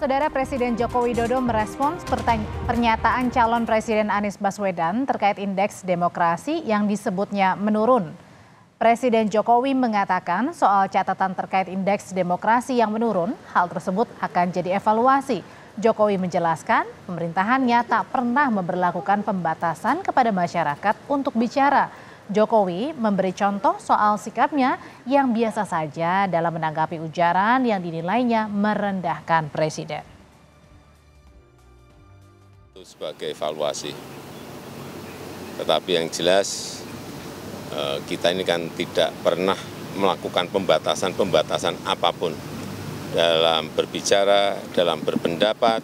Saudara Presiden Joko Widodo merespons pernyataan calon Presiden Anies Baswedan terkait indeks demokrasi yang disebutnya menurun. Presiden Jokowi mengatakan soal catatan terkait indeks demokrasi yang menurun, hal tersebut akan jadi evaluasi. Jokowi menjelaskan pemerintahannya tak pernah memperlakukan pembatasan kepada masyarakat untuk bicara Jokowi memberi contoh soal sikapnya yang biasa saja dalam menanggapi ujaran yang dinilainya merendahkan presiden. Itu sebagai evaluasi. Tetapi yang jelas eh, kita ini kan tidak pernah melakukan pembatasan-pembatasan apapun dalam berbicara, dalam berpendapat,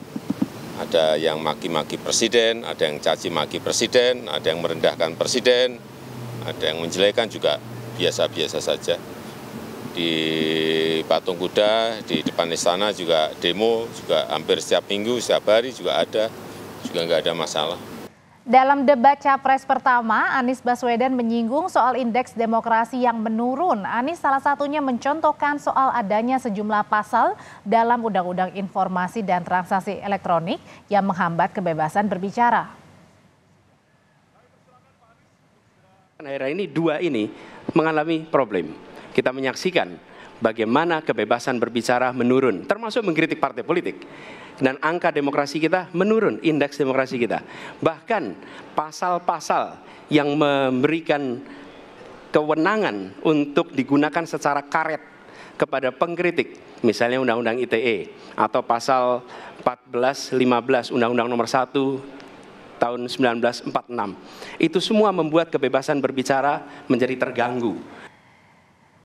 ada yang maki-maki presiden, ada yang caci maki presiden, ada yang merendahkan presiden, ada yang menjelekan juga biasa-biasa saja. Di Patung Kuda, di depan istana juga demo, juga hampir setiap minggu, setiap hari juga ada, juga nggak ada masalah. Dalam debat capres pertama, Anies Baswedan menyinggung soal indeks demokrasi yang menurun. Anies salah satunya mencontohkan soal adanya sejumlah pasal dalam Undang-Undang Informasi dan Transaksi Elektronik yang menghambat kebebasan berbicara. Daerah ini dua ini mengalami problem. Kita menyaksikan bagaimana kebebasan berbicara menurun, termasuk mengkritik partai politik. Dan angka demokrasi kita menurun, indeks demokrasi kita. Bahkan pasal-pasal yang memberikan kewenangan untuk digunakan secara karet kepada pengkritik, misalnya Undang-Undang ITE atau pasal 14, 15 Undang-Undang nomor 1 tahun 1946. Itu semua membuat kebebasan berbicara menjadi terganggu.